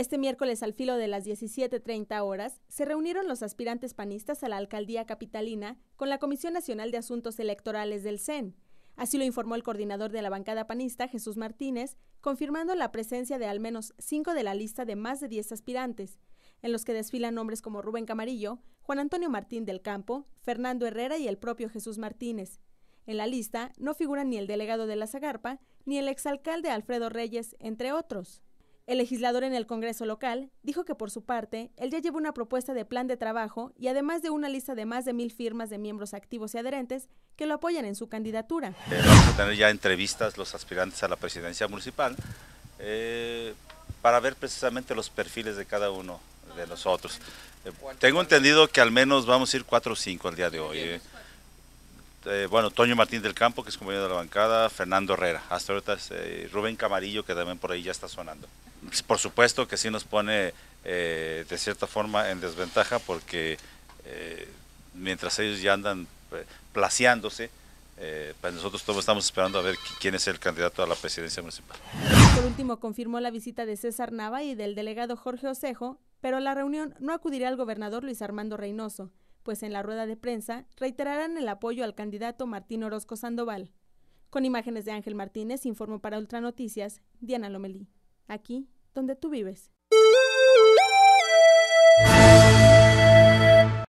Este miércoles al filo de las 17.30 horas se reunieron los aspirantes panistas a la alcaldía capitalina con la Comisión Nacional de Asuntos Electorales del CEN. Así lo informó el coordinador de la bancada panista, Jesús Martínez, confirmando la presencia de al menos cinco de la lista de más de diez aspirantes, en los que desfilan nombres como Rubén Camarillo, Juan Antonio Martín del Campo, Fernando Herrera y el propio Jesús Martínez. En la lista no figuran ni el delegado de la Zagarpa ni el exalcalde Alfredo Reyes, entre otros. El legislador en el Congreso local dijo que por su parte, él ya lleva una propuesta de plan de trabajo y además de una lista de más de mil firmas de miembros activos y adherentes que lo apoyan en su candidatura. Eh, vamos a tener ya entrevistas los aspirantes a la presidencia municipal eh, para ver precisamente los perfiles de cada uno de nosotros. Eh, tengo entendido que al menos vamos a ir cuatro o cinco al día de hoy. Eh, bueno, Toño Martín del Campo, que es compañero de la bancada, Fernando Herrera, hasta ahorita eh, Rubén Camarillo, que también por ahí ya está sonando. Por supuesto que sí nos pone eh, de cierta forma en desventaja porque mientras ellos ya andan placeándose, pues nosotros todos estamos esperando a ver quién es el candidato a la presidencia municipal. Por último, confirmó la visita de César Nava y del delegado Jorge Osejo, pero a la reunión no acudirá el gobernador Luis Armando Reynoso pues en la rueda de prensa reiterarán el apoyo al candidato Martín Orozco Sandoval. Con imágenes de Ángel Martínez, informó para Ultranoticias, Diana Lomelí. Aquí, donde tú vives.